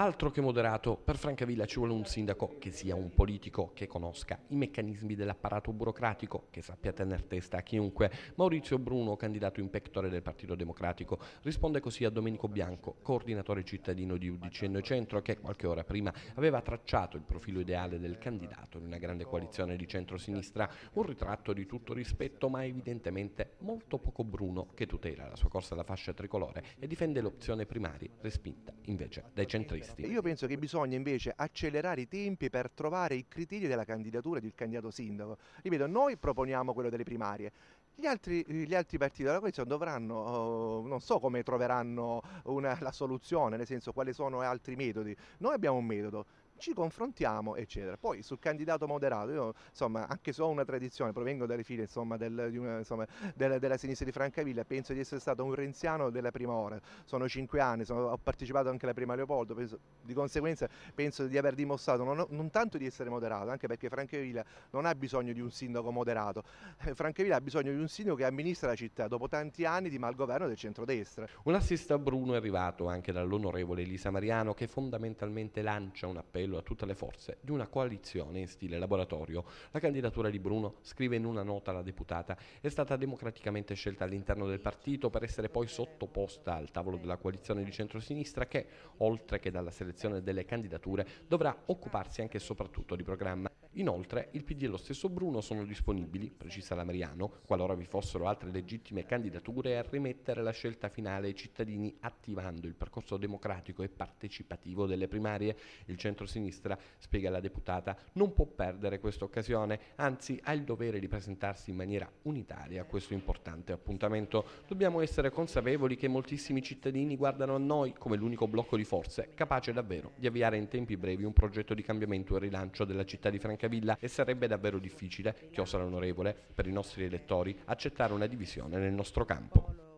altro che moderato, per Francavilla ci vuole un sindaco che sia un politico, che conosca i meccanismi dell'apparato burocratico, che sappia tener testa a chiunque. Maurizio Bruno, candidato in pectore del Partito Democratico, risponde così a Domenico Bianco, coordinatore cittadino di UDC Centro, che qualche ora prima aveva tracciato il profilo ideale del candidato in una grande coalizione di centrosinistra, un ritratto di tutto rispetto ma evidentemente molto poco Bruno che tutela la sua corsa alla fascia tricolore e difende l'opzione primaria respinta invece dai centristi testi. Io penso che bisogna invece accelerare i tempi per trovare i criteri della candidatura del candidato sindaco. Ripeto, noi proponiamo quello delle primarie, gli altri, gli altri, partiti della coalizione dovranno, oh, non so come troveranno una, la soluzione, nel senso quali sono altri metodi. Noi abbiamo un metodo, ci confrontiamo, eccetera. Poi sul candidato moderato, io insomma, anche se ho una tradizione, provengo dalle file insomma, del, una, insomma, della, della, sinistra di Francavilla, penso di essere stato un renziano della prima ora. Sono cinque anni, sono, ho partecipato anche alla prima Leopoldo, penso, di conseguenza penso di aver dimostrato non, non, tanto di essere moderato, anche perché Francavilla non ha bisogno di un sindaco moderato. Eh, Francavilla ha bisogno di un sindaco che amministra la città dopo tanti anni di malgoverno del centrodestra. Un assist a Bruno è arrivato anche dall'onorevole Elisa Mariano che fondamentalmente lancia un appello appello a tutte le forze di una coalizione in stile laboratorio. La candidatura di Bruno, scrive in una nota la deputata, è stata democraticamente scelta all'interno del partito per essere poi sottoposta al tavolo della coalizione di centrosinistra che, oltre che dalla selezione delle candidature, dovrà occuparsi anche e soprattutto di programma. Inoltre, il PD e lo stesso Bruno sono disponibili, precisa la Mariano, qualora vi fossero altre legittime candidature, a rimettere la scelta finale ai cittadini attivando il percorso democratico e partecipativo delle primarie. Il centro-sinistra, spiega la deputata, non può perdere questa occasione, anzi ha il dovere di presentarsi in maniera unitaria a questo importante appuntamento. Dobbiamo essere consapevoli che moltissimi cittadini guardano a noi come l'unico blocco di forze capace davvero di avviare in tempi brevi un progetto di cambiamento e rilancio della città di Francia Francavilla e sarebbe davvero difficile, chiosa l'onorevole, per i nostri elettori accettare una divisione nel nostro campo.